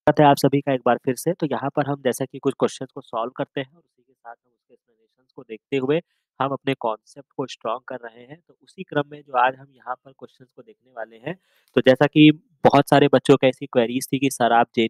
स्वागत है आप सभी का एक बार फिर से तो यहाँ पर हम जैसा कि कुछ क्वेश्चन को सॉल्व करते हैं और उसी के साथ हम उसके एक्सप्लेनेशन को देखते हुए हम अपने कॉन्सेप्ट को स्ट्रॉन्ग कर रहे हैं तो उसी क्रम में जो आज हम यहाँ पर क्वेश्चन को देखने वाले हैं तो जैसा कि बहुत सारे बच्चों की ऐसी क्वेरीज थी कि सर आप जे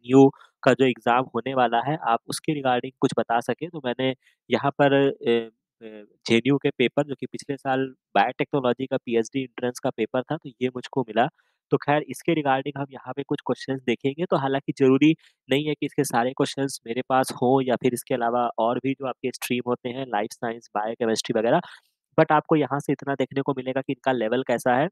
का जो एग्ज़ाम होने वाला है आप उसके रिगार्डिंग कुछ बता सके तो मैंने यहाँ पर ए, जे के पेपर जो कि पिछले साल बायोटेक्नोलॉजी का पीएचडी एंट्रेंस का पेपर था तो ये मुझको मिला तो खैर इसके रिगार्डिंग हम यहाँ पे कुछ क्वेश्चन देखेंगे तो हालांकि ज़रूरी नहीं है कि इसके सारे क्वेश्चन मेरे पास हों या फिर इसके अलावा और भी जो आपके स्ट्रीम होते हैं लाइफ साइंस बायो केमिस्ट्री वगैरह बट आपको यहाँ से इतना देखने को मिलेगा कि इनका लेवल कैसा है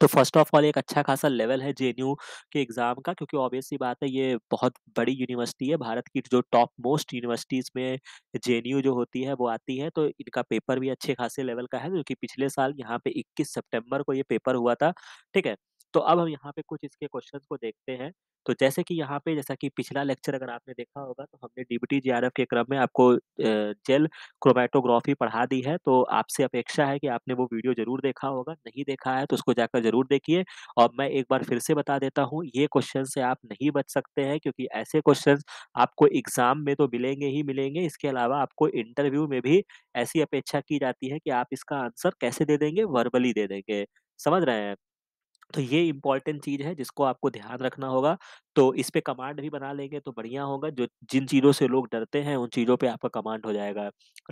तो फर्स्ट ऑफ ऑल एक अच्छा खासा लेवल है जे के एग्ज़ाम का क्योंकि ऑब्वियसली बात है ये बहुत बड़ी यूनिवर्सिटी है भारत की जो टॉप मोस्ट यूनिवर्सिटीज़ में जे जो होती है वो आती है तो इनका पेपर भी अच्छे खासे लेवल का है क्योंकि पिछले साल यहाँ पे 21 सितंबर को ये पेपर हुआ था ठीक है तो अब हम यहाँ पे कुछ इसके क्वेश्चंस को देखते हैं तो जैसे कि यहाँ पे जैसा कि पिछला लेक्चर अगर आपने देखा होगा तो हमने डी बी के क्रम में आपको जेल क्रोमेटोग्राफी पढ़ा दी है तो आपसे अपेक्षा है कि आपने वो वीडियो जरूर देखा होगा नहीं देखा है तो उसको जाकर जरूर देखिए और मैं एक बार फिर से बता देता हूँ ये क्वेश्चन से आप नहीं बच सकते हैं क्योंकि ऐसे क्वेश्चन आपको एग्जाम में तो मिलेंगे ही मिलेंगे इसके अलावा आपको इंटरव्यू में भी ऐसी अपेक्षा की जाती है कि आप इसका आंसर कैसे दे देंगे वर्बली दे देंगे समझ रहे हैं तो ये इंपॉर्टेंट चीज़ है जिसको आपको ध्यान रखना होगा। तो इस पे कमांड भी बना लेंगे तो बढ़िया होगा, जो जिन चीज़ों से लोग डरते हैं उन चीज़ों पे आपका कमांड हो जाएगा,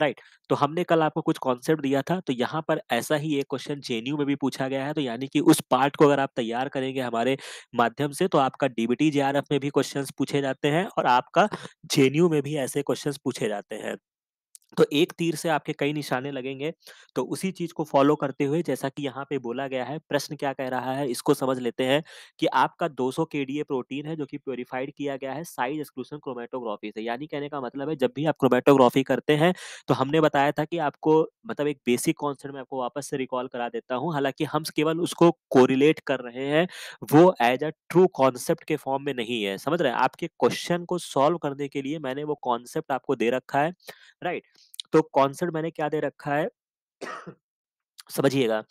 राइट? तो हमने कल आपको कुछ कॉन्सेप्ट दिया था, तो यहाँ पर ऐसा ही एक क्वेश्चन जेएनयू में भी पूछा गया है, तो यानी कि उस पार्ट को अगर आप तैयार करेंगे हमारे माध्यम से तो आपका डीबीटी, जेआरएफ में भी क्वेश्चन पूछे जाते हैं और आपका जेएनयू में भी ऐसे क्वेश्चन पूछे जाते हैं। तो एक तीर से आपके कई निशाने लगेंगे, तो उसी चीज़ को फ़ॉलो करते हुए जैसा कि यहाँ पे बोला गया है, प्रश्न क्या कह रहा है इसको समझ लेते हैं कि आपका 200 ए प्रोटीन है जो कि प्योरीफाइड किया गया है साइज एक्सक्लूशन क्रोमैटोग्राफ़ी से। यानी कहने का मतलब है जब भी आप क्रोमेटोग्राफी करते हैं, तो हमने बताया था कि आपको मतलब एक बेसिक कॉन्सेप्ट में आपको वापस से रिकॉल करा देता हूँ, हालांकि हम केवल उसको कोरिलेट कर रहे हैं, वो एज़ अ ट्रू कॉन्सेप्ट के फ़ॉर्म में नहीं है, समझ रहे हैं? आपके क्वेश्चन को सॉल्व करने के लिए मैंने वो कॉन्सेप्ट आपको दे रखा है, राइट? तो कॉन्सेप्ट मैंने क्या दे रखा है समझिएगा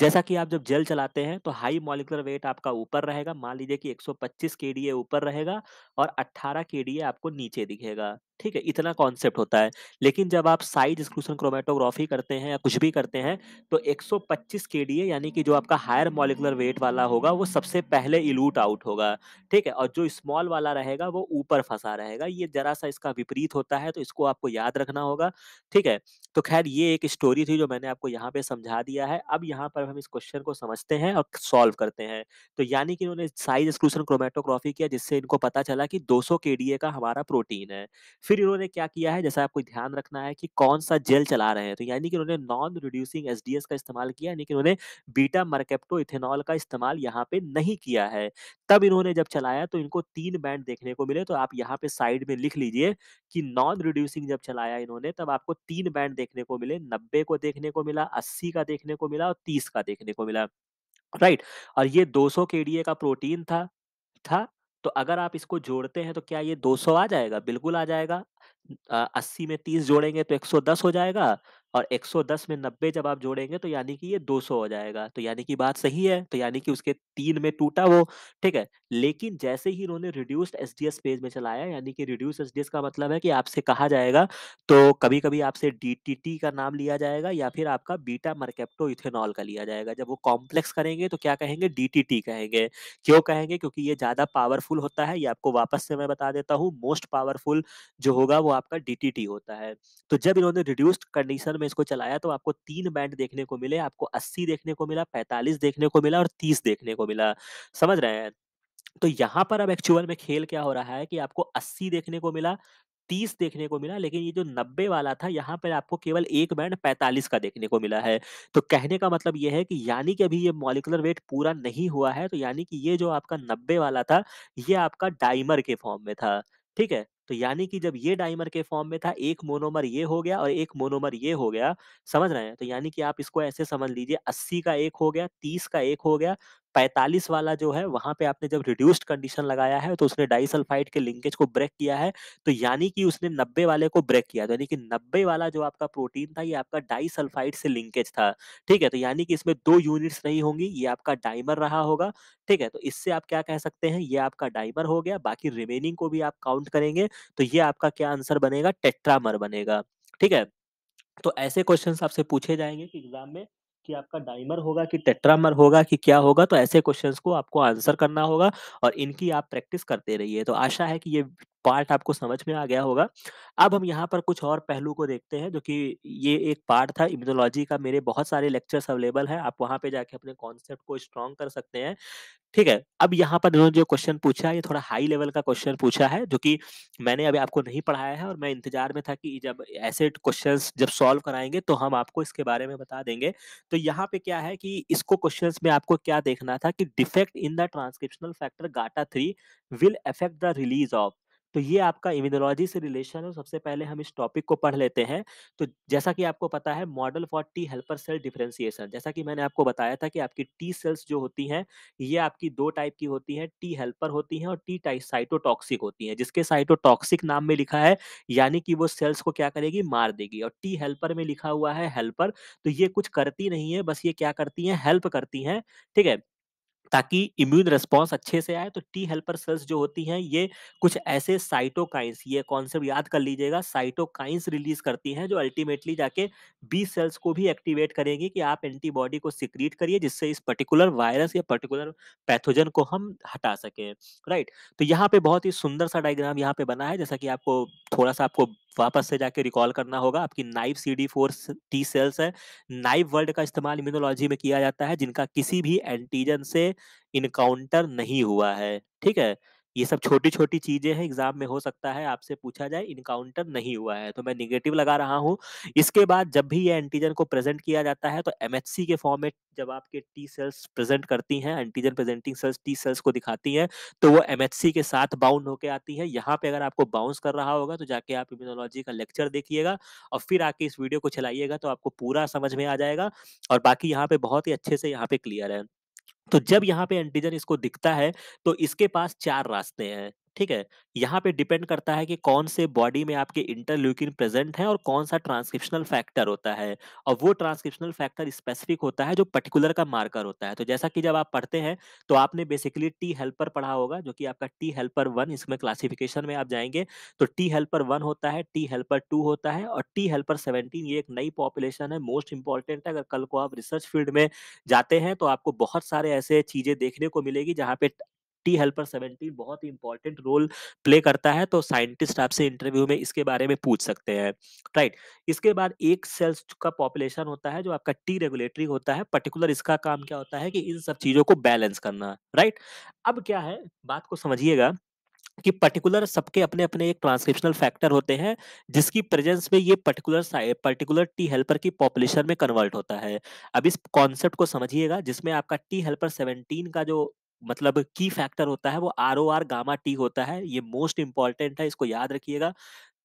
जैसा कि आप जब जेल चलाते हैं तो हाई मॉलिकुलर वेट आपका ऊपर रहेगा मान लीजिए कि 125 सौ ऊपर रहेगा और 18 के आपको नीचे दिखेगा ठीक है इतना कॉन्सेप्ट होता है लेकिन जब आप साइज एक्सक्लूसन क्रोमेटोग्राफी करते हैं या कुछ भी करते हैं तो 125 के डी यानी कि जो आपका हायर मॉलिकुलर वेट वाला होगा वो सबसे पहले इलूट आउट होगा ठीक है और जो स्मॉल वाला रहेगा वो ऊपर फंसा रहेगा ये जरा सा इसका विपरीत होता है तो इसको आपको याद रखना होगा ठीक है तो खैर ये एक स्टोरी थी जो मैंने आपको यहाँ पे समझा दिया है अब यहाँ पर हम इस क्वेश्चन को समझते हैं और सॉल्व करते हैं तो यानी कि इन्होंने साइज एक्सक्लूसन क्रोमेटोग्राफी किया जिससे इनको पता चला कि दो सौ का हमारा प्रोटीन है फिर इन्होंने क्या किया है जैसा आपको ध्यान रखना है कि कौन सा जेल चला रहे हैं तो यानी कि उन्होंने नॉन रिड्यूसिंग एसडीएस का इस्तेमाल किया यानी कि उन्होंने बीटा मरकेप्टो इथेनॉल का इस्तेमाल यहाँ पे नहीं किया है तब इन्होंने जब चलाया तो इनको तीन बैंड देखने को मिले तो आप यहाँ पे साइड में लिख लीजिए कि नॉन रिड्यूसिंग जब चलाया इन्होंने तब आपको तीन बैंड देखने को मिले नब्बे को देखने को मिला अस्सी का देखने को मिला और तीस का देखने को मिला राइट और ये दो सौ का प्रोटीन था था तो अगर आप इसको जोड़ते हैं तो क्या ये 200 आ जाएगा? बिल्कुल आ जाएगा। अ, 80 में 30 जोड़ेंगे तो 110 हो जाएगा और 110 में 90 जब आप जोड़ेंगे तो यानी कि ये 200 हो जाएगा तो यानी कि बात सही है तो यानी कि उसके तीन में टूटा वो ठीक है लेकिन जैसे ही इन्होंने रिड्यूस्ड एस डी पेज में चलाया यानी कि रिड्यूस एसडीएस का मतलब है कि आपसे कहा जाएगा तो कभी कभी आपसे डी का नाम लिया जाएगा या फिर आपका बीटा मरकेप्टो इथेनॉल का लिया जाएगा जब वो कॉम्प्लेक्स करेंगे तो क्या कहेंगे डी कहेंगे क्यों कहेंगे क्योंकि ये ज़्यादा पावरफुल होता है ये आपको वापस से मैं बता देता हूँ मोस्ट पावरफुल जो होगा वो आपका डी होता है तो जब इन्होंने रिड्यूस्ड कंडीशन में इसको चलाया तो आपको तीन बैंड देखने को मिले आपको अस्सी देखने को मिला पैंतालीस देखने को मिला और तीस देखने को मिला समझ रहे हैं तो यहाँ पर अब एक्चुअल में खेल क्या हो रहा है कि आपको अस्सी देखने को मिला तीस देखने को मिला लेकिन ये जो नब्बे वाला था यहाँ पर आपको केवल एक बैंड पैंतालीस का देखने को मिला है तो कहने का मतलब ये है कि यानी कि अभी ये मॉलिकुलर वेट पूरा नहीं हुआ है तो यानी कि ये जो आपका नब्बे वाला था ये आपका डाइमर के फॉर्म में था ठीक है तो यानी कि जब ये डाइमर के फॉर्म में था एक मोनोमर ये हो गया और एक मोनोमर ये हो गया समझ रहे हैं तो यानी कि आप इसको ऐसे समझ लीजिए अस्सी का एक हो गया तीस का एक हो गया 45 वाला जो है वहां पे आपने जब रिड्यूस्ड कंडीशन लगाया है तो उसने डाइसल्फाइड के लिंकेज को ब्रेक किया है तो यानी कि उसने नब्बे वाले को ब्रेक किया तो यानी कि नब्बे वाला जो आपका प्रोटीन था ये आपका डाइसल्फाइड से लिंकेज था ठीक है तो यानी कि इसमें दो यूनिट्स नहीं होंगी ये आपका डाइमर रहा होगा ठीक है तो इससे आप क्या कह सकते हैं ये आपका डाइमर हो गया बाकी रिमेनिंग को भी आप काउंट करेंगे तो ये आपका क्या आंसर बनेगा टेट्रामर बनेगा ठीक है तो ऐसे क्वेश्चन आपसे पूछे जाएंगे कि एग्जाम में कि आपका डाइमर होगा कि टेट्रामर होगा कि क्या होगा तो ऐसे क्वेश्चंस को आपको आंसर करना होगा और इनकी आप प्रैक्टिस करते रहिए तो आशा है कि ये पार्ट आपको समझ में आ गया होगा अब हम यहाँ पर कुछ और पहलू को देखते हैं जो कि ये एक पार्ट था इम्यूनोलॉजी का मेरे बहुत सारे लेक्चर्स अवेलेबल है आप वहाँ पे जाके अपने कॉन्सेप्ट को स्ट्रॉन्ग कर सकते हैं ठीक है अब यहाँ पर इन्होंने जो क्वेश्चन पूछा ये थोड़ा हाई लेवल का क्वेश्चन पूछा है जो कि मैंने अभी आपको नहीं पढ़ाया है और मैं इंतजार में था कि जब ऐसे क्वेश्चन जब सॉल्व कराएंगे तो हम आपको इसके बारे में बता देंगे तो यहाँ पे क्या है कि इसको क्वेश्चन में आपको क्या देखना था कि defect in the transcriptional factor GATA three will affect the release of तो ये आपका इम्यूनोलॉजी से रिलेशन है सबसे पहले हम इस टॉपिक को पढ़ लेते हैं तो जैसा कि आपको पता है model for T helper cell differentiation जैसा कि मैंने आपको बताया था कि आपकी टी सेल्स जो होती हैं ये आपकी दो टाइप की होती हैं टी हेल्पर होती हैं और टी टाइप साइटोटॉक्सिक होती हैं जिसके साइटोटॉक्सिक नाम में लिखा है यानी कि वो सेल्स को क्या करेगी मार देगी और टी हेल्पर में लिखा हुआ है हेल्पर तो ये कुछ करती नहीं है बस ये क्या करती हैं हेल्प करती हैं ठीक है ताकि इम्यून रिस्पॉन्स अच्छे से आए तो टी हेल्पर सेल्स जो होती हैं ये कुछ ऐसे साइटोकाइंस ये कॉन्सेप्ट याद कर लीजिएगा साइटोकाइंस रिलीज करती हैं जो अल्टीमेटली जाके बी सेल्स को भी एक्टिवेट करेंगी कि आप एंटीबॉडी को सिक्रीट करिए जिससे इस पर्टिकुलर वायरस या पर्टिकुलर पैथोजन को हम हटा सकें राइट तो यहाँ पे बहुत ही सुंदर सा डायग्राम यहाँ पे बना है जैसा कि आपको थोड़ा सा आपको वापस से जाके रिकॉल करना होगा आपकी naive C D four T cells है नाइव वर्ड का इस्तेमाल इम्यूनोलॉजी में किया जाता है जिनका किसी भी एंटीजन से इनकाउंटर नहीं हुआ है ठीक है ये सब छोटी छोटी चीजें हैं एग्जाम में हो सकता है आपसे पूछा जाए इनकाउंटर नहीं हुआ है तो मैं निगेटिव लगा रहा हूँ इसके बाद जब भी ये एंटीजन को प्रेजेंट किया जाता है तो एम के फॉर्म में जब आपके टी सेल्स प्रेजेंट करती हैं antigen presenting cells T cells को दिखाती हैं तो वो एमएचसी के साथ बाउंड होकर आती है यहाँ पे अगर आपको बाउंस कर रहा होगा तो जाके आप इम्यूनोलॉजी का लेक्चर देखिएगा और फिर आके इस वीडियो को चलाइएगा तो आपको पूरा समझ में आ जाएगा और बाकी यहाँ पे बहुत ही अच्छे से यहाँ पे क्लियर है तो जब यहाँ पे एंटीजन इसको दिखता है, तो इसके पास चार रास्ते हैं। ठीक है? यहाँ पे डिपेंड करता है कि कौन-से बॉडी में आपके इंटरल्यूकिन प्रेज़ेंट है और कौन-सा ट्रांसक्रिप्शनल फैक्टर होता है। और वो ट्रांसक्रिप्शनल फैक्टर स्पेसिफ़िक होता है जो पर्टिकुलर का मार्कर होता है। तो जैसा कि जब आप पढ़ते हैं, तो आपने बेसिकली टी हेल्पर पढ़ा होगा जो कि आपका टी हेल्पर वन इसमें क्लासिफ़िकेशन में आप जाएंगे तो टी हेल्पर वन होता है, टी हेल्पर टू होता है और टी हेल्पर सेवेंटीन ये एक नई पॉपुलेशन है, मोस्ट इम्पोर्टेंट है अगर कल को आप रिसर्च फ़ील्ड में जाते हैं, तो आपको बहुत सारे ऐसे चीज़ें देखने को मिलेगी जहाँ पे टी हेल्पर सेवेंटीन बहुत ही इंपॉर्टेंट रोल प्ले करता है तो साइंटिस्ट आपसे इंटरव्यू में इसके बारे में पूछ सकते हैं राइट इसके बाद एक सेल्स का पॉपुलेशन होता है जो आपका टी रेगुलेटरी होता है पर्टिकुलर इसका काम क्या होता है कि इन सब चीजों को बैलेंस करना राइट अब क्या है बात को समझिएगा कि पर्टिकुलर सबके अपने अपने एक ट्रांसक्रिप्शनल फैक्टर होते हैं जिसकी प्रेजेंस में ये पर्टिकुलर पर्टिकुलर टी हेल्पर की पॉपुलेशन में कन्वर्ट होता है अब इस कॉन्सेप्ट को समझिएगा जिसमें आपका टी हेल्पर 17 का जो मतलब की फैक्टर होता है वो R O R gamma T होता है ये मोस्ट इंपॉर्टेंट है इसको याद रखिएगा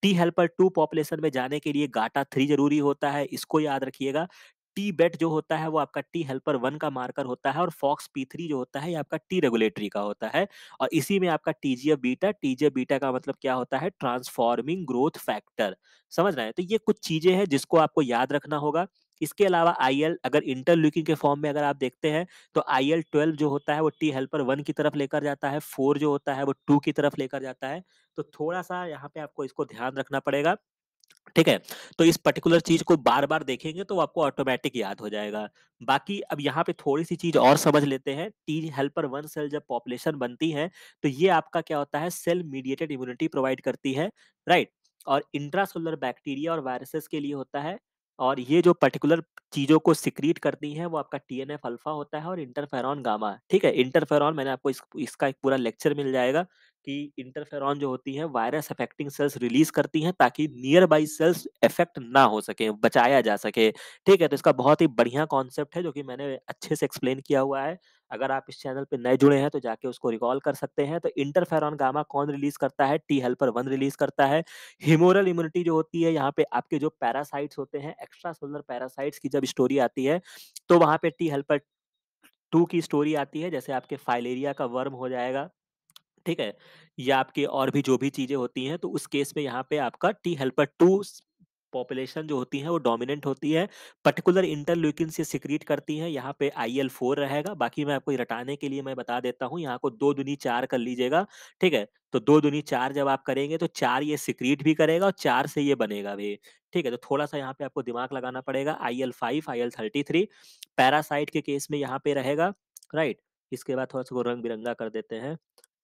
टी हेल्पर टू पॉपुलेशन में जाने के लिए गाटा थ्री जरूरी होता है इसको याद रखिएगा टी बेट जो होता है वो आपका टी हेल्पर वन का मार्कर होता है और फॉक्स पी थ्री जो होता है ये आपका टी रेगुलेटरी का होता है और इसी में आपका टीजीए बीटा टीजीए बीटा का मतलब क्या होता है ट्रांसफॉर्मिंग ग्रोथ फैक्टर समझ रहे हैं तो ये कुछ चीजें हैं जिसको आपको याद रखना होगा इसके अलावा आई अगर इंटरल्यूकिन के फॉर्म में अगर आप देखते हैं तो आई एल ट्वेल्व जो होता है वो टी हेल्पर वन की तरफ लेकर जाता है फोर जो होता है वो टू की तरफ लेकर जाता है तो थोड़ा सा यहाँ पे आपको इसको ध्यान रखना पड़ेगा ठीक है तो इस पर्टिकुलर चीज को बार बार देखेंगे तो आपको ऑटोमेटिक याद हो जाएगा बाकी अब यहाँ पे थोड़ी सी चीज और समझ लेते हैं टी हेल्पर वन सेल जब पॉपुलेशन बनती है तो ये आपका क्या होता है सेल मीडिएटेड इम्यूनिटी प्रोवाइड करती है राइट और इंट्रासोलर बैक्टीरिया और वायरसेस के लिए होता है और ये जो पर्टिकुलर चीजों को सिक्रीट करती हैं वो आपका टी एन एफ अल्फा होता है और इंटरफेरॉन गामा है ठीक है इंटरफेरॉन मैंने आपको इस, इसका एक पूरा लेक्चर मिल जाएगा कि इंटरफेरॉन जो होती है वायरस अफेक्टिंग सेल्स रिलीज करती हैं ताकि नियर बाई सेल्स इफेक्ट ना हो सके बचाया जा सके ठीक है तो इसका बहुत ही बढ़िया कॉन्सेप्ट है जो कि मैंने अच्छे से एक्सप्लेन किया हुआ है अगर आप इस चैनल पे नए जुड़े हैं तो जाके उसको रिकॉल कर सकते हैं तो इंटरफेरॉन गामा कौन रिलीज करता है टी हेल्पर वन रिलीज करता है हिमोरल इम्यूनिटी जो होती है यहाँ पे आपके जो पैरासाइट्स होते हैं एक्स्ट्रा सोलर पैरासाइट्स की जब स्टोरी आती है तो वहाँ पे टी हेल्पर टू की स्टोरी आती है जैसे आपके फाइलेरिया का वर्म हो जाएगा ठीक है या आपके और भी जो भी चीज़ें होती हैं तो उस केस में यहाँ पे आपका टी हेल्पर टू पॉपुलेशन जो होती है वो डोमिनेंट होती है पर्टिकुलर इंटरल्यूकिन से सिक्रीट करती है यहाँ पे आई एल फोर रहेगा बाकी मैं आपको रटाने के लिए मैं बता देता हूँ यहाँ को दो दुनी चार कर लीजिएगा ठीक है तो दो दुनी चार जब आप करेंगे तो चार ये सिक्रीट भी करेगा और चार से ये बनेगा भी ठीक है तो थोड़ा सा यहाँ पे आपको दिमाग लगाना पड़ेगा I L five I L thirty three parasite के केस में यहाँ पे रहेगा राइट इसके बाद थोड़ा सा रंग बिरंगा कर देते हैं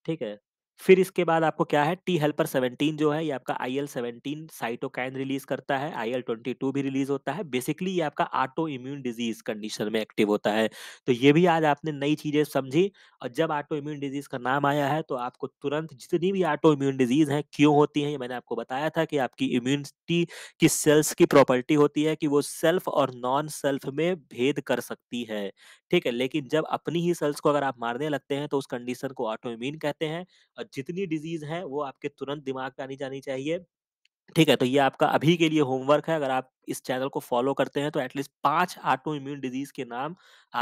ठीक है फिर इसके बाद आपको क्या है टी हेल्पर 17 जो है ये आपका I L seventeen cytokine release करता है आई एल टू भी रिलीज होता है बेसिकली ये आपका ऑटो इम्यून डिजीज कंडीशन में एक्टिव होता है तो ये भी आज आपने नई चीजें समझी और जब ऑटो इम्यून डिजीज का नाम आया है तो आपको तुरंत जितनी भी ऑटो इम्यून डिजीज है क्यों होती है ये मैंने आपको बताया था कि आपकी इम्यूनिटी की सेल्स की प्रॉपर्टी होती है कि वो सेल्फ और नॉन सेल्फ में भेद कर सकती है ठीक है लेकिन जब अपनी ही सेल्स को अगर आप मारने लगते हैं तो उस कंडीशन को ऑटो इम्यून कहते हैं जितनी डिजीज है वो आपके तुरंत दिमाग पे आनी जानी चाहिए ठीक है तो ये आपका अभी के लिए होमवर्क है अगर आप इस चैनल को फॉलो करते हैं तो एटलीस्ट पांच ऑटो इम्यून डिजीज के नाम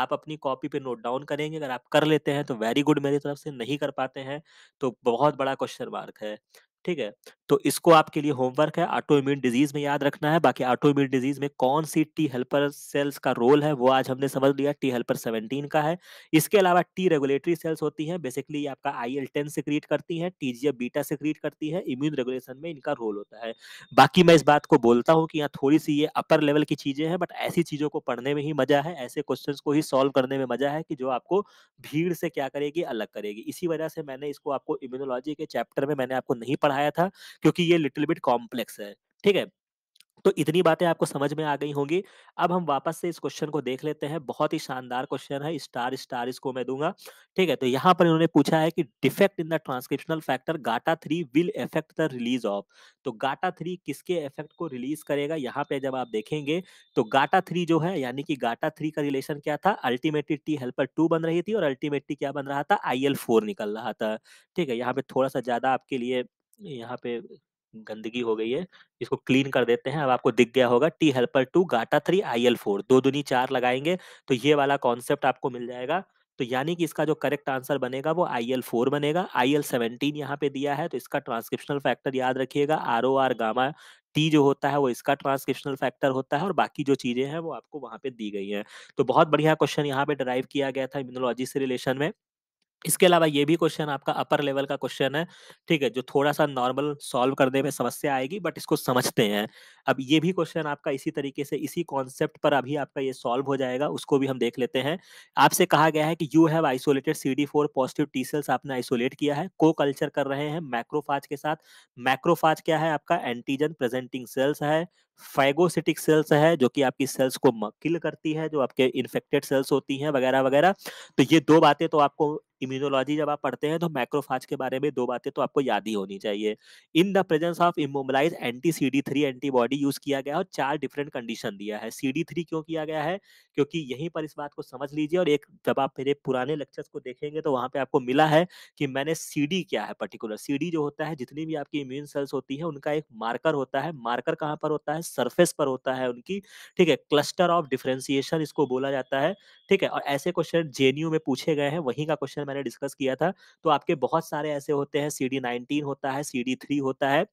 आप अपनी कॉपी पे नोट डाउन करेंगे अगर आप कर लेते हैं तो वेरी गुड मेरी तरफ से नहीं कर पाते हैं तो बहुत बड़ा क्वेश्चन मार्क है ठीक है तो इसको आपके लिए होमवर्क है ऑटो इम्यून डिजीज में याद रखना है बाकी ऑटो इम्यून डिजीज में कौन सी टी हेल्पर सेल्स का रोल है वो आज हमने समझ लिया टी हेल्पर 17 का है इसके अलावा टी रेगुलेटरी सेल्स होती हैं बेसिकली आपका आई एल टेन से क्रिएट करती है टीजीएफ बीटा से क्रिएट करती है इम्यून रेगुलेशन में इनका रोल होता है बाकी मैं इस बात को बोलता हूँ कि यहाँ थोड़ी सी ये अपर लेवल की चीजें हैं बट ऐसी चीजों को पढ़ने में ही मजा है ऐसे क्वेश्चन को ही सॉल्व करने में मजा है कि जो आपको भीड़ से क्या करेगी अलग करेगी इसी वजह से मैंने इसको आपको इम्यूनोलॉजी के चैप्टर में मैंने आपको नहीं पढ़ाया था क्योंकि ये लिटिल बिट कॉम्प्लेक्स है ठीक है तो इतनी बातें आपको समझ में आ गई होंगी अब हम वापस से इस क्वेश्चन को देख लेते हैं बहुत ही शानदार क्वेश्चन है स्टार स्टार इसको मैं दूंगा ठीक है तो यहाँ पर इन्होंने पूछा है कि defect in the transcriptional factor GATA three will affect the release of तो गाटा थ्री किसके इफेक्ट को रिलीज करेगा यहाँ पे जब आप देखेंगे तो गाटा थ्री जो है यानी कि गाटा थ्री का रिलेशन क्या था अल्टीमेटली टी हेल्पर टू बन रही थी और अल्टीमेटली क्या बन रहा था आई निकल रहा था ठीक है यहाँ पे थोड़ा सा ज्यादा आपके लिए यहाँ पे गंदगी हो गई है इसको क्लीन कर देते हैं अब आपको दिख गया होगा T helper two GATA three I L four दो दुनी चार लगाएंगे तो ये वाला कॉन्सेप्ट आपको मिल जाएगा तो यानी कि इसका जो करेक्ट आंसर बनेगा वो आई एल फोर बनेगा आई एल सेवनटीन यहाँ पे दिया है तो इसका ट्रांसक्रिप्शनल फैक्टर याद रखिएगा R O R gamma T जो होता है वो इसका ट्रांसक्रिप्शनल फैक्टर होता है और बाकी जो चीजें हैं वो आपको वहाँ पे दी गई हैं तो बहुत बढ़िया क्वेश्चन यहाँ पे डराइव किया गया था इम्यूनोलॉजी से रिलेशन में इसके अलावा ये भी क्वेश्चन आपका अपर लेवल का क्वेश्चन है ठीक है जो थोड़ा सा नॉर्मल सॉल्व करने में समस्या आएगी बट इसको समझते हैं अब ये भी क्वेश्चन आपका इसी तरीके से इसी कॉन्सेप्ट पर अभी आपका ये सॉल्व हो जाएगा उसको भी हम देख लेते हैं आपसे कहा गया है कि you have isolated C D four positive T cells आपने आइसोलेट किया है को कल्चर कर रहे हैं मैक्रोफाज के साथ मैक्रोफाज क्या है आपका एंटीजन प्रेजेंटिंग सेल्स है फाइगोसिटिक सेल्स है जो कि आपकी सेल्स को किल करती है जो आपके इन्फेक्टेड सेल्स होती हैं वगैरह वगैरह तो ये दो बातें तो आपको इम्यूनोलॉजी जब आप पढ़ते हैं तो मैक्रोफाज के बारे में दो बातें तो आपको याद ही होनी चाहिए in the presence of immobilize anti C D three antibody use किया गया और चार डिफरेंट कंडीशन दिया है सी डी थ्री क्यों किया गया है क्योंकि यहीं पर इस बात को समझ लीजिए और एक जब आप मेरे पुराने लेक्चर्स को देखेंगे तो वहाँ पे आपको मिला है कि मैंने सी डी क्या है पर्टिकुलर सी डी जो होता है जितनी भी आपकी इम्यून सेल्स होती है उनका एक मार्कर होता है मार्कर कहाँ पर होता है है सरफेस पर होता है उनकी ठीक है क्लस्टर ऑफ डिफ्रेंसिएशन इसको बोला जाता है ठीक है और ऐसे क्वेश्चन जे में पूछे गए हैं वहीं का क्वेश्चन मैंने डिस्कस किया था तो आपके बहुत सारे ऐसे होते हैं सी डी नाइनटीन होता है सी डी थ्री होता है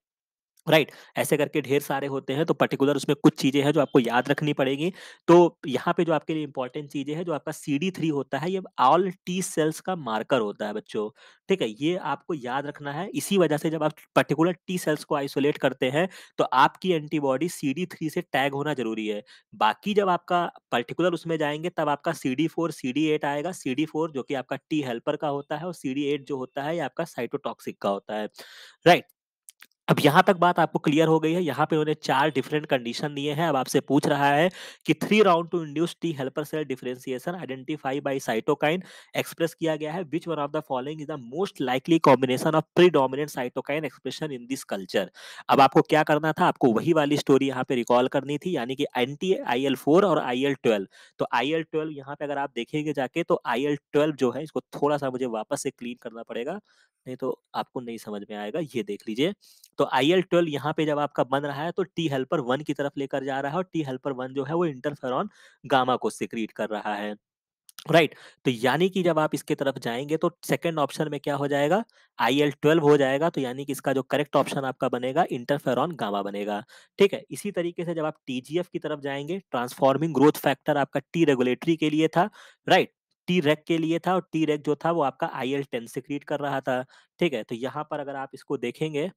राइट ऐसे करके ढेर सारे होते हैं तो पर्टिकुलर उसमें कुछ चीजें हैं जो आपको याद रखनी पड़ेगी तो यहाँ पे जो आपके लिए इंपॉर्टेंट चीजें हैं जो आपका सी डी थ्री होता है ये ऑल टी सेल्स का मार्कर होता है बच्चों ठीक है ये आपको याद रखना है इसी वजह से जब आप पर्टिकुलर टी सेल्स को आइसोलेट करते हैं तो आपकी एंटीबॉडी सी डी थ्री से टैग होना जरूरी है बाकी जब आपका पर्टिकुलर उसमें जाएंगे तब आपका C D four C D eight आएगा सी डी फोर जो कि आपका टी हेल्पर का होता है और सी डी एट जो होता है ये आपका साइटोटॉक्सिक का होता है राइट अब यहां तक बात आपको क्लियर हो गई है यहाँ पे उन्होंने चार डिफरेंट कंडीशन दिए हैं अब आपसे पूछ रहा है कि three round to induce T helper cell differentiation identified by cytokine express किया गया है which one of the following is the most likely combination of predominant cytokine expression in this culture अब आपको क्या करना था आपको वही वाली स्टोरी यहाँ पे रिकॉल करनी थी यानी कि एंटी आई एल फोर और आई एल ट्वेल्व तो आई एल ट्वेल्व यहाँ पे अगर आप देखेंगे जाके तो आई एल ट्वेल्व जो है इसको थोड़ा सा मुझे वापस से क्लीन करना पड़ेगा नहीं तो आपको नहीं समझ में आएगा ये देख लीजिए तो आई एल ट्वेल्व यहाँ पे जब आपका बन रहा है तो टी हेल्पर वन की तरफ लेकर जा रहा है और टी हेल्पर वन जो है वो इंटरफेरॉन गामा को सिक्रीट कर रहा है राइट right. तो यानी कि जब आप इसके तरफ जाएंगे तो सेकंड ऑप्शन में क्या हो जाएगा आई एल ट्वेल्व हो जाएगा तो यानी कि इसका जो करेक्ट ऑप्शन आपका बनेगा इंटरफेरॉन गामा बनेगा ठीक है इसी तरीके से जब आप टीजीएफ की तरफ जाएंगे ट्रांसफॉर्मिंग ग्रोथ फैक्टर आपका टी रेगुलेटरी के लिए था राइट right. टी रेक के लिए था और टी रेक जो था वो आपका आई एल टेन से क्रिएट कर रहा था ठीक है तो यहाँ पर अगर आप इसको देखेंगे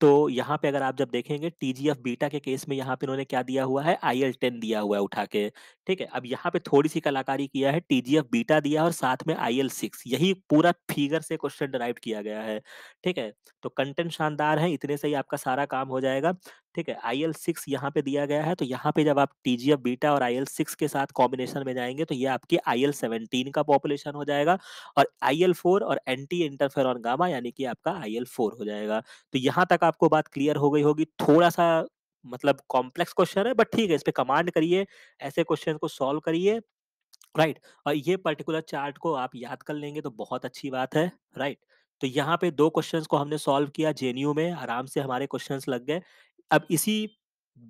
तो यहाँ पे अगर आप जब देखेंगे टीजीएफ बीटा के केस में यहाँ पे इन्होंने क्या दिया हुआ है आई एल टेन दिया हुआ है उठा के ठीक है अब यहाँ पे थोड़ी सी कलाकारी किया है टीजीएफ बीटा दिया और साथ में आई एल सिक्स यही पूरा फिगर से क्वेश्चन डराइव किया गया है ठीक है तो कंटेंट शानदार है इतने से ही आपका सारा काम हो जाएगा ठीक है आई एल सिक्स यहाँ पे दिया गया है तो यहाँ पे जब आप टी जी एफ बीटा और आई एल सिक्स के साथ कॉम्बिनेशन में जाएंगे तो ये आपकी आई एल सेवनटीन का पॉपुलेशन हो जाएगा और आई एल फोर और एंटी इंटरफेरॉन गामा यानी कि आपका आई एल फोर हो जाएगा तो यहाँ तक आपको बात क्लियर हो गई होगी थोड़ा सा मतलब कॉम्प्लेक्स क्वेश्चन है बट ठीक है इस पर कमांड करिए ऐसे क्वेश्चन को सॉल्व करिए राइट और ये पर्टिकुलर चार्ट को आप याद कर लेंगे तो बहुत अच्छी बात है राइट तो यहाँ पे दो क्वेश्चंस को हमने सॉल्व किया जेएनयू में आराम से हमारे क्वेश्चंस लग गए अब इसी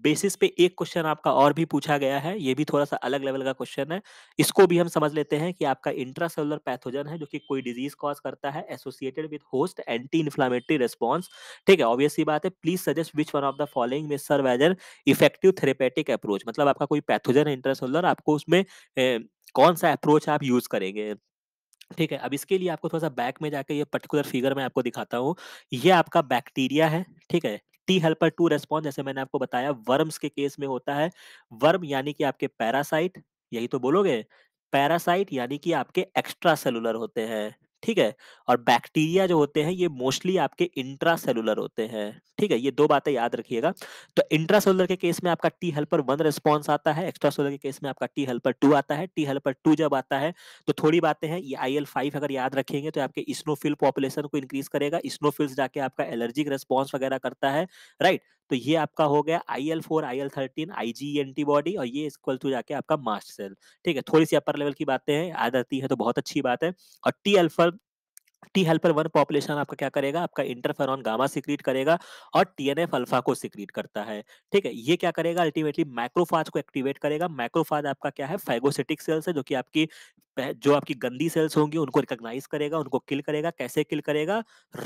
बेसिस पे एक क्वेश्चन आपका और भी पूछा गया है ये भी थोड़ा सा अलग लेवल का क्वेश्चन है इसको भी हम समझ लेते हैं कि आपका इंट्रासेलुलर पैथोजन है जो कि कोई डिजीज कॉज करता है associated with host anti inflammatory response ठीक है ऑब्वियस बात है please suggest which one of the following may serve as an effective therapeutic approach मतलब आपका कोई पैथोजन है इंट्रासेलुलर आपको उसमें ए, कौन सा अप्रोच आप यूज करेंगे ठीक है अब इसके लिए आपको थोड़ा सा बैक में जाकर ये पर्टिकुलर फिगर मैं आपको दिखाता हूँ ये आपका बैक्टीरिया है ठीक है टी हेल्पर टू रेस्पॉन्स जैसे मैंने आपको बताया वर्म्स के केस में होता है वर्म यानी कि आपके पैरासाइट यही तो बोलोगे पैरासाइट यानी कि आपके एक्स्ट्रा सेलुलर होते हैं ठीक है और बैक्टीरिया जो होते हैं ये मोस्टली आपके इंट्रासेलुलर होते हैं ठीक है ये दो बातें याद रखिएगा तो इंट्रासेलुलर के केस में आपका टी हेल्पर वन रेस्पॉन्स आता है सेलुलर के केस में आपका टी हेल्पर टू आता है टी हेल्पर टू जब आता है तो थोड़ी बातें हैं ये आई एल फाइव अगर याद रखेंगे तो आपके स्नोफिल पॉपुलेशन को इंक्रीज करेगा स्नोफिल्स जाके आपका एलर्जिक रेस्पॉन्स वगैरह करता है राइट तो ये आपका हो गया I L four I L thirteen I G antibody और ये इक्वल टू जाके आपका मास्ट सेल ठीक है थोड़ी सी अपर लेवल की बातें हैं याद आती है तो बहुत अच्छी बात है और T alpha T helper one population आपका क्या करेगा आपका इंटरफेरॉन गामा सिक्रीट करेगा और टीएनएफ अल्फा को सिक्रीट करता है ठीक है ये क्या करेगा अल्टीमेटली माइक्रोफाज को एक्टिवेट करेगा माइक्रोफाज आपका क्या है फाइगोसिटिक सेल्स है जो कि आपकी जो आपकी गंदी सेल्स होंगी उनको रिकॉग्नाइज करेगा उनको किल करेगा कैसे किल करेगा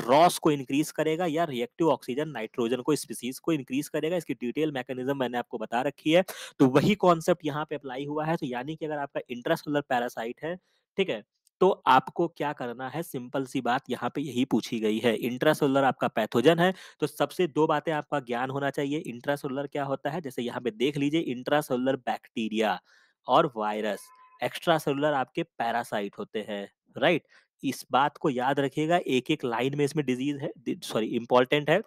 रॉस को इंक्रीज करेगा या रिएक्टिव ऑक्सीजन नाइट्रोजन को स्पीसीज को इंक्रीज करेगा इसकी डिटेल मैकेनिज्म मैंने आपको बता रखी है तो वही कॉन्सेप्ट यहाँ पे अप्लाई हुआ है तो यानी कि अगर आपका इंट्रासोलर पैरासाइट है ठीक है तो आपको क्या करना है सिंपल सी बात यहाँ पे यही पूछी गई है इंट्रासोलर आपका पैथोजन है तो सबसे दो बातें आपका ज्ञान होना चाहिए इंट्रासोलर क्या होता है जैसे यहाँ पे देख लीजिए इंट्रासोलर बैक्टीरिया और वायरस एक्स्ट्रासोलर आपके पैरासाइट होते हैं राइट इस बात को याद रखिएगा एक एक लाइन में इसमें डिजीज है सॉरी इंपॉर्टेंट है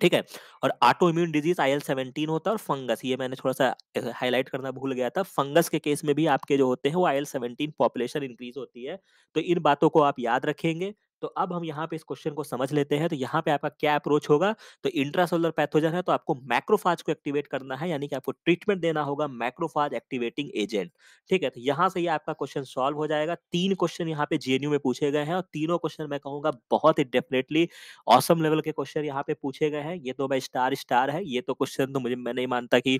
ठीक है और auto immune disease I L seventeen होता है और फंगस ये मैंने थोड़ा सा हाईलाइट करना भूल गया था फंगस के केस में भी आपके जो होते हैं वो I L seventeen population increase होती है तो इन बातों को आप याद रखेंगे तो अब हम यहाँ पे इस क्वेश्चन को समझ लेते हैं तो यहाँ पे आपका क्या अप्रोच होगा तो इंट्रासोलर पैथोजन है तो आपको मैक्रोफाज को एक्टिवेट करना है यानी कि आपको ट्रीटमेंट देना होगा मैक्रोफाज एक्टिवेटिंग एजेंट ठीक है तो यहाँ से ये यह आपका क्वेश्चन सॉल्व हो जाएगा तीन क्वेश्चन यहाँ पे जे में पूछे गए हैं और तीनों क्वेश्चन मैं कहूँगा बहुत ही डेफिनेटली ऑसम लेवल के क्वेश्चन यहाँ पे पूछे गए हैं ये तो भाई स्टार स्टार है ये तो क्वेश्चन तो मुझे मैं नहीं मानता कि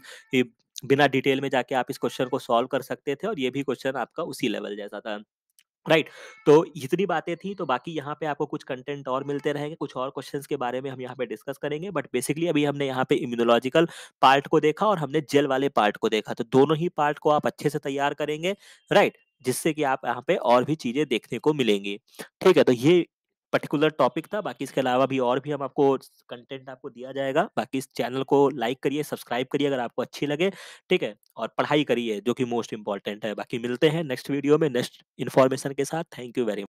बिना डिटेल में जाके आप इस क्वेश्चन को सॉल्व कर सकते थे और ये भी क्वेश्चन आपका उसी लेवल जैसा था राइट तो इतनी बातें थी तो बाकी यहाँ पे आपको कुछ कंटेंट और मिलते रहेंगे कुछ और क्वेश्चंस के बारे में हम यहाँ पे डिस्कस करेंगे बट बेसिकली अभी हमने यहाँ पे इम्यूनोलॉजिकल पार्ट को देखा और हमने जेल वाले पार्ट को देखा तो दोनों ही पार्ट को आप अच्छे से तैयार करेंगे राइट जिससे कि आप यहाँ पे और भी चीजें देखने को मिलेंगी ठीक है तो ये पर्टिकुलर टॉपिक था बाकी इसके अलावा भी और भी हम आपको कंटेंट आपको दिया जाएगा बाकी इस चैनल को लाइक करिए सब्सक्राइब करिए अगर आपको अच्छी लगे ठीक है और पढ़ाई करिए जो कि मोस्ट इंपॉर्टेंट है बाकी मिलते हैं नेक्स्ट वीडियो में नेक्स्ट इन्फॉर्मेशन के साथ थैंक यू वेरी मच